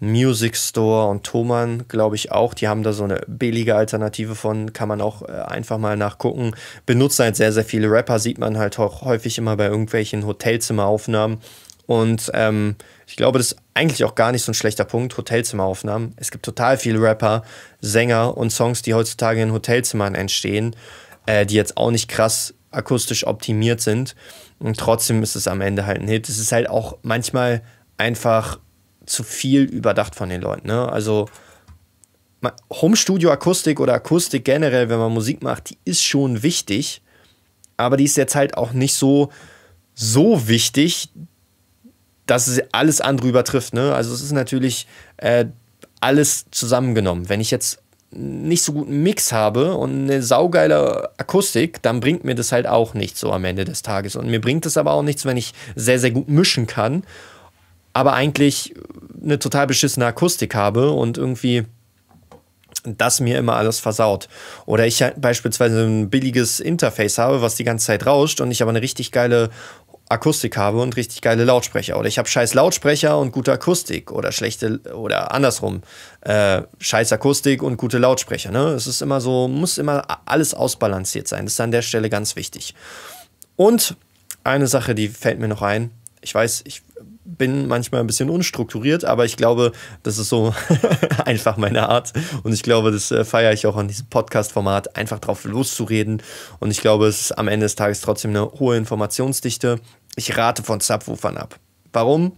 Music Store und Thomann, glaube ich auch. Die haben da so eine billige Alternative von, kann man auch äh, einfach mal nachgucken. Benutzt halt sehr, sehr viele Rapper, sieht man halt auch häufig immer bei irgendwelchen Hotelzimmeraufnahmen. Und ähm, ich glaube, das ist eigentlich auch gar nicht so ein schlechter Punkt, Hotelzimmeraufnahmen. Es gibt total viele Rapper, Sänger und Songs, die heutzutage in Hotelzimmern entstehen, äh, die jetzt auch nicht krass akustisch optimiert sind. Und trotzdem ist es am Ende halt ein Hit. Es ist halt auch manchmal einfach zu viel überdacht von den Leuten. Ne? Also Home-Studio-Akustik oder Akustik generell, wenn man Musik macht, die ist schon wichtig. Aber die ist jetzt halt auch nicht so, so wichtig, dass es alles andere übertrifft. Ne? Also es ist natürlich äh, alles zusammengenommen. Wenn ich jetzt nicht so guten Mix habe und eine saugeile Akustik, dann bringt mir das halt auch nichts so am Ende des Tages. Und mir bringt es aber auch nichts, wenn ich sehr, sehr gut mischen kann, aber eigentlich eine total beschissene Akustik habe und irgendwie das mir immer alles versaut. Oder ich halt beispielsweise ein billiges Interface habe, was die ganze Zeit rauscht und ich aber eine richtig geile Akustik habe und richtig geile Lautsprecher. Oder ich habe scheiß Lautsprecher und gute Akustik. Oder schlechte, oder andersrum, äh, scheiß Akustik und gute Lautsprecher. Ne? Es ist immer so, muss immer alles ausbalanciert sein. Das ist an der Stelle ganz wichtig. Und eine Sache, die fällt mir noch ein. Ich weiß, ich bin manchmal ein bisschen unstrukturiert, aber ich glaube, das ist so einfach meine Art. Und ich glaube, das äh, feiere ich auch an diesem Podcast-Format, einfach drauf loszureden. Und ich glaube, es ist am Ende des Tages trotzdem eine hohe Informationsdichte. Ich rate von Subwoofern ab. Warum?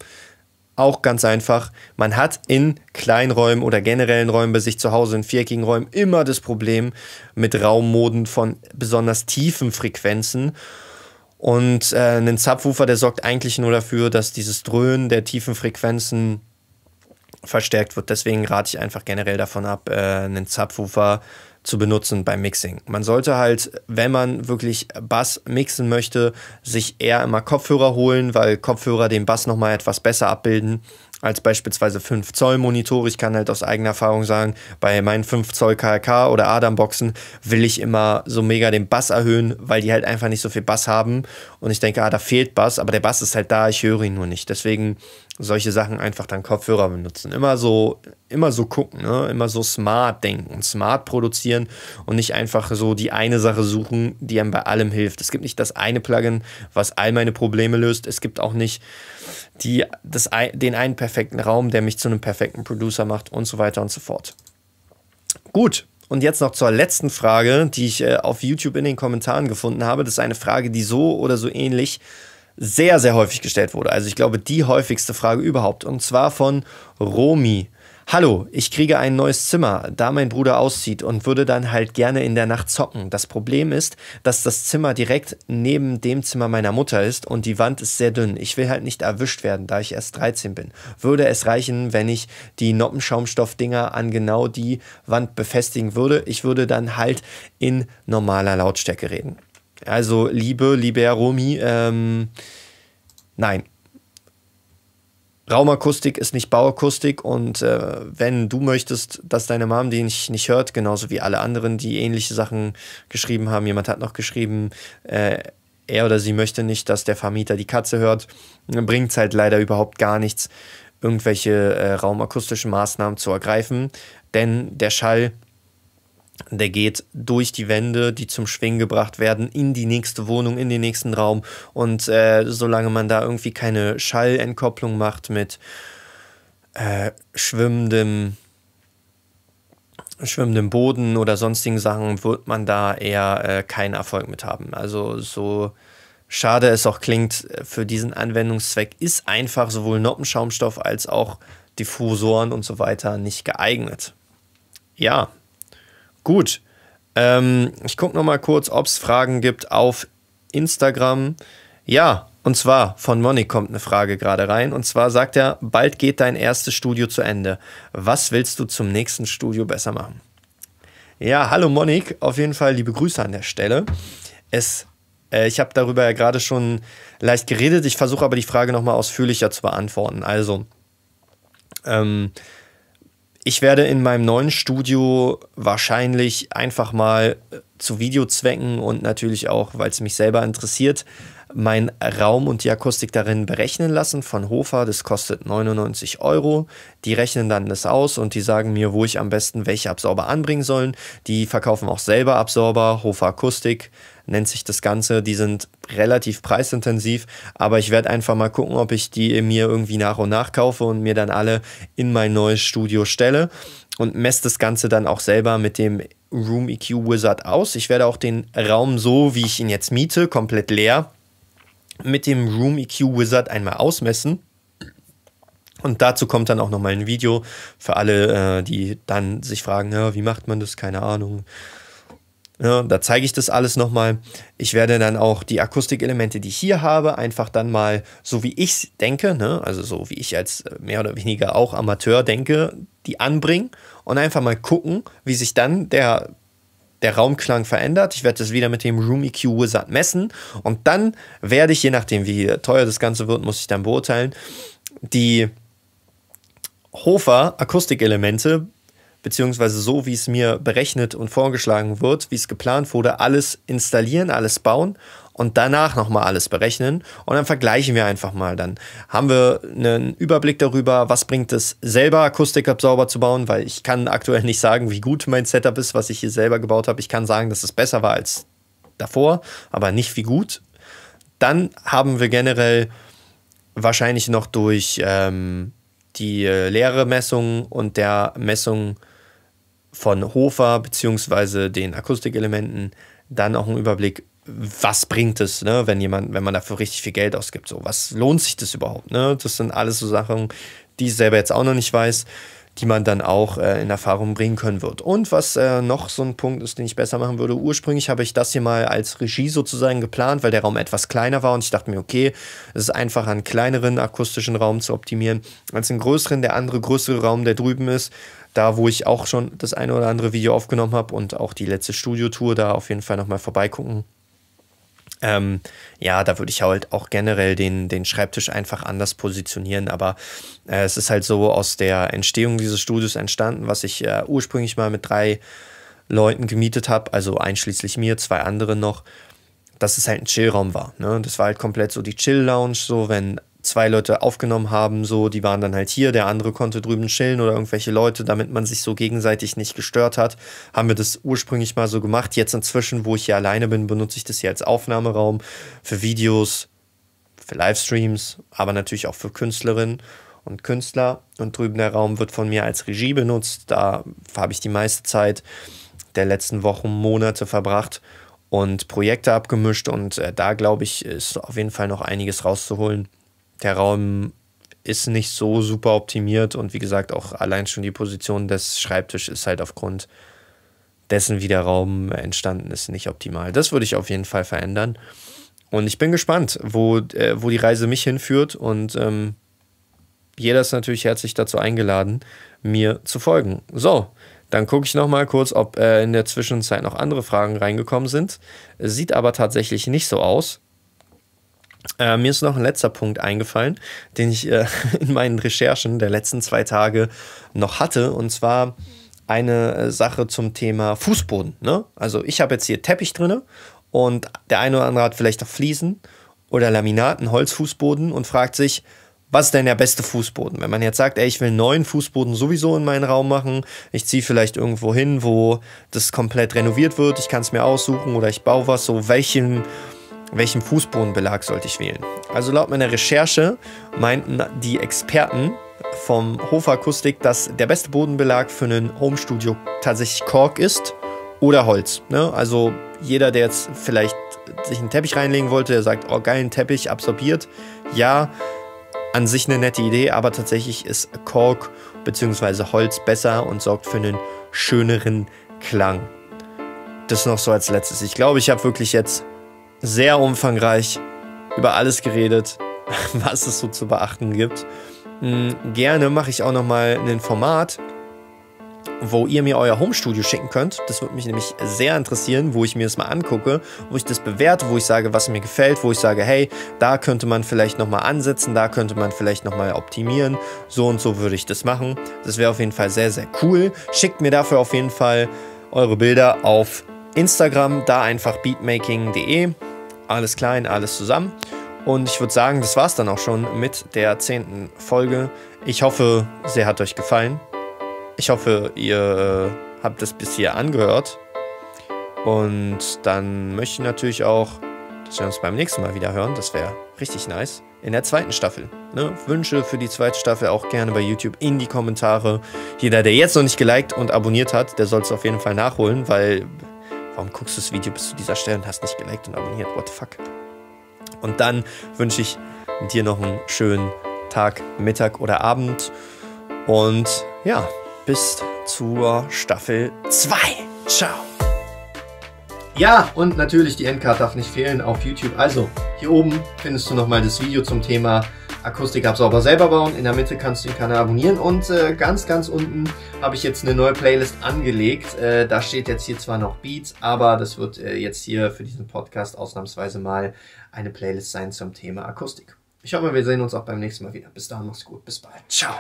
Auch ganz einfach. Man hat in Kleinräumen oder generellen Räumen bei sich zu Hause in viereckigen Räumen immer das Problem mit Raummoden von besonders tiefen Frequenzen. Und äh, ein Subwoofer, der sorgt eigentlich nur dafür, dass dieses Dröhnen der tiefen Frequenzen verstärkt wird. Deswegen rate ich einfach generell davon ab, äh, einen Subwoofer zu benutzen beim Mixing. Man sollte halt, wenn man wirklich Bass mixen möchte, sich eher immer Kopfhörer holen, weil Kopfhörer den Bass nochmal etwas besser abbilden als beispielsweise 5 Zoll Monitore. Ich kann halt aus eigener Erfahrung sagen, bei meinen 5 Zoll KRK oder Adam Boxen will ich immer so mega den Bass erhöhen, weil die halt einfach nicht so viel Bass haben. Und ich denke, ah, da fehlt Bass, aber der Bass ist halt da, ich höre ihn nur nicht. Deswegen solche Sachen einfach dann Kopfhörer benutzen. Immer so, immer so gucken, ne? immer so smart denken, smart produzieren und nicht einfach so die eine Sache suchen, die einem bei allem hilft. Es gibt nicht das eine Plugin, was all meine Probleme löst. Es gibt auch nicht die, das, den einen perfekten Raum, der mich zu einem perfekten Producer macht und so weiter und so fort. Gut, und jetzt noch zur letzten Frage, die ich äh, auf YouTube in den Kommentaren gefunden habe. Das ist eine Frage, die so oder so ähnlich äh, sehr, sehr häufig gestellt wurde. Also ich glaube, die häufigste Frage überhaupt. Und zwar von Romi. Hallo, ich kriege ein neues Zimmer, da mein Bruder auszieht und würde dann halt gerne in der Nacht zocken. Das Problem ist, dass das Zimmer direkt neben dem Zimmer meiner Mutter ist und die Wand ist sehr dünn. Ich will halt nicht erwischt werden, da ich erst 13 bin. Würde es reichen, wenn ich die Noppenschaumstoffdinger an genau die Wand befestigen würde? Ich würde dann halt in normaler Lautstärke reden. Also liebe, lieber Romy, ähm, nein. Raumakustik ist nicht Bauakustik und äh, wenn du möchtest, dass deine Mom den nicht, nicht hört, genauso wie alle anderen, die ähnliche Sachen geschrieben haben, jemand hat noch geschrieben, äh, er oder sie möchte nicht, dass der Vermieter die Katze hört, bringt es halt leider überhaupt gar nichts, irgendwelche äh, raumakustischen Maßnahmen zu ergreifen, denn der Schall der geht durch die Wände, die zum Schwingen gebracht werden, in die nächste Wohnung, in den nächsten Raum. Und äh, solange man da irgendwie keine Schallentkopplung macht mit äh, schwimmendem, schwimmendem Boden oder sonstigen Sachen, wird man da eher äh, keinen Erfolg mit haben. Also so schade es auch klingt, äh, für diesen Anwendungszweck ist einfach sowohl Noppenschaumstoff als auch Diffusoren und so weiter nicht geeignet. Ja, Gut. Ähm, ich gucke nochmal kurz, ob es Fragen gibt auf Instagram. Ja, und zwar von Moni kommt eine Frage gerade rein. Und zwar sagt er, bald geht dein erstes Studio zu Ende. Was willst du zum nächsten Studio besser machen? Ja, hallo Monik, auf jeden Fall liebe Grüße an der Stelle. Es, äh, ich habe darüber ja gerade schon leicht geredet, ich versuche aber die Frage nochmal ausführlicher zu beantworten. Also, ähm, ich werde in meinem neuen Studio wahrscheinlich einfach mal äh, zu Videozwecken und natürlich auch, weil es mich selber interessiert, meinen Raum und die Akustik darin berechnen lassen von Hofer. Das kostet 99 Euro. Die rechnen dann das aus und die sagen mir, wo ich am besten welche Absorber anbringen sollen. Die verkaufen auch selber Absorber, Hofer Akustik nennt sich das Ganze. Die sind relativ preisintensiv, aber ich werde einfach mal gucken, ob ich die mir irgendwie nach und nach kaufe und mir dann alle in mein neues Studio stelle und messe das Ganze dann auch selber mit dem Room EQ Wizard aus. Ich werde auch den Raum so, wie ich ihn jetzt miete, komplett leer mit dem Room EQ Wizard einmal ausmessen. Und dazu kommt dann auch nochmal ein Video für alle, äh, die dann sich fragen, ja, wie macht man das? Keine Ahnung. Ja, da zeige ich das alles nochmal. Ich werde dann auch die Akustikelemente, die ich hier habe, einfach dann mal so wie ich denke, ne? also so wie ich als äh, mehr oder weniger auch Amateur denke, die anbringen und einfach mal gucken, wie sich dann der, der Raumklang verändert. Ich werde das wieder mit dem Room EQ Wizard messen und dann werde ich, je nachdem wie teuer das Ganze wird, muss ich dann beurteilen, die Hofer Akustikelemente beziehungsweise so, wie es mir berechnet und vorgeschlagen wird, wie es geplant wurde, alles installieren, alles bauen und danach nochmal alles berechnen und dann vergleichen wir einfach mal. Dann haben wir einen Überblick darüber, was bringt es selber Akustikabsorber zu bauen, weil ich kann aktuell nicht sagen, wie gut mein Setup ist, was ich hier selber gebaut habe. Ich kann sagen, dass es besser war als davor, aber nicht wie gut. Dann haben wir generell wahrscheinlich noch durch ähm, die äh, Leere Messung und der Messung von Hofer bzw. den Akustikelementen dann auch ein Überblick, was bringt es, ne, wenn jemand, wenn man dafür richtig viel Geld ausgibt, so was lohnt sich das überhaupt, ne? Das sind alles so Sachen, die ich selber jetzt auch noch nicht weiß, die man dann auch äh, in Erfahrung bringen können wird. Und was äh, noch so ein Punkt ist, den ich besser machen würde, ursprünglich habe ich das hier mal als Regie sozusagen geplant, weil der Raum etwas kleiner war und ich dachte mir, okay, es ist einfacher, einen kleineren akustischen Raum zu optimieren, als einen größeren, der andere größere Raum, der drüben ist, da, wo ich auch schon das eine oder andere Video aufgenommen habe und auch die letzte Studiotour, da auf jeden Fall nochmal vorbeigucken. Ähm, ja, da würde ich halt auch generell den, den Schreibtisch einfach anders positionieren, aber äh, es ist halt so aus der Entstehung dieses Studios entstanden, was ich äh, ursprünglich mal mit drei Leuten gemietet habe, also einschließlich mir, zwei andere noch, dass es halt ein Chillraum war. Ne? Das war halt komplett so die Chill-Lounge, so wenn zwei Leute aufgenommen haben, so, die waren dann halt hier, der andere konnte drüben chillen oder irgendwelche Leute, damit man sich so gegenseitig nicht gestört hat, haben wir das ursprünglich mal so gemacht. Jetzt inzwischen, wo ich hier alleine bin, benutze ich das hier als Aufnahmeraum für Videos, für Livestreams, aber natürlich auch für Künstlerinnen und Künstler. Und drüben der Raum wird von mir als Regie benutzt. Da habe ich die meiste Zeit der letzten Wochen, Monate verbracht und Projekte abgemischt. Und äh, da glaube ich, ist auf jeden Fall noch einiges rauszuholen der Raum ist nicht so super optimiert und wie gesagt, auch allein schon die Position des Schreibtisches ist halt aufgrund dessen, wie der Raum entstanden ist, nicht optimal. Das würde ich auf jeden Fall verändern. Und ich bin gespannt, wo, äh, wo die Reise mich hinführt. Und ähm, jeder ist natürlich herzlich dazu eingeladen, mir zu folgen. So, dann gucke ich nochmal kurz, ob äh, in der Zwischenzeit noch andere Fragen reingekommen sind. Sieht aber tatsächlich nicht so aus. Äh, mir ist noch ein letzter Punkt eingefallen, den ich äh, in meinen Recherchen der letzten zwei Tage noch hatte, und zwar eine äh, Sache zum Thema Fußboden. Ne? Also ich habe jetzt hier Teppich drin und der eine oder andere hat vielleicht auch Fliesen oder Laminaten, Holzfußboden und fragt sich, was ist denn der beste Fußboden? Wenn man jetzt sagt, ey, ich will einen neuen Fußboden sowieso in meinen Raum machen, ich ziehe vielleicht irgendwo hin, wo das komplett renoviert wird, ich kann es mir aussuchen oder ich baue was, so welchen welchen Fußbodenbelag sollte ich wählen. Also laut meiner Recherche meinten die Experten vom Hofakustik, dass der beste Bodenbelag für ein Homestudio tatsächlich Kork ist oder Holz. Ne? Also jeder, der jetzt vielleicht sich einen Teppich reinlegen wollte, der sagt, oh geil, ein Teppich absorbiert. Ja, an sich eine nette Idee, aber tatsächlich ist Kork bzw. Holz besser und sorgt für einen schöneren Klang. Das noch so als letztes. Ich glaube, ich habe wirklich jetzt sehr umfangreich über alles geredet, was es so zu beachten gibt. Hm, gerne mache ich auch nochmal ein Format, wo ihr mir euer Homestudio schicken könnt. Das würde mich nämlich sehr interessieren, wo ich mir das mal angucke, wo ich das bewerte, wo ich sage, was mir gefällt, wo ich sage, hey, da könnte man vielleicht nochmal ansetzen, da könnte man vielleicht nochmal optimieren. So und so würde ich das machen. Das wäre auf jeden Fall sehr, sehr cool. Schickt mir dafür auf jeden Fall eure Bilder auf Instagram, da einfach beatmaking.de alles klein, alles zusammen. Und ich würde sagen, das war es dann auch schon mit der zehnten Folge. Ich hoffe, sie hat euch gefallen. Ich hoffe, ihr äh, habt es bis hier angehört. Und dann möchte ich natürlich auch, dass wir uns beim nächsten Mal wieder hören. Das wäre richtig nice. In der zweiten Staffel. Ne? Wünsche für die zweite Staffel auch gerne bei YouTube in die Kommentare. Jeder, der jetzt noch nicht geliked und abonniert hat, der soll es auf jeden Fall nachholen, weil warum guckst du das Video bis zu dieser Stelle und hast nicht geliked und abonniert? What the fuck? Und dann wünsche ich dir noch einen schönen Tag, Mittag oder Abend. Und ja, bis zur Staffel 2. Ciao. Ja, und natürlich die Endcard darf nicht fehlen auf YouTube. Also, hier oben findest du nochmal das Video zum Thema Akustikabsorber selber bauen. In der Mitte kannst du den Kanal abonnieren und äh, ganz, ganz unten habe ich jetzt eine neue Playlist angelegt. Äh, da steht jetzt hier zwar noch Beats, aber das wird äh, jetzt hier für diesen Podcast ausnahmsweise mal eine Playlist sein zum Thema Akustik. Ich hoffe, wir sehen uns auch beim nächsten Mal wieder. Bis dahin, mach's gut, bis bald. Ciao.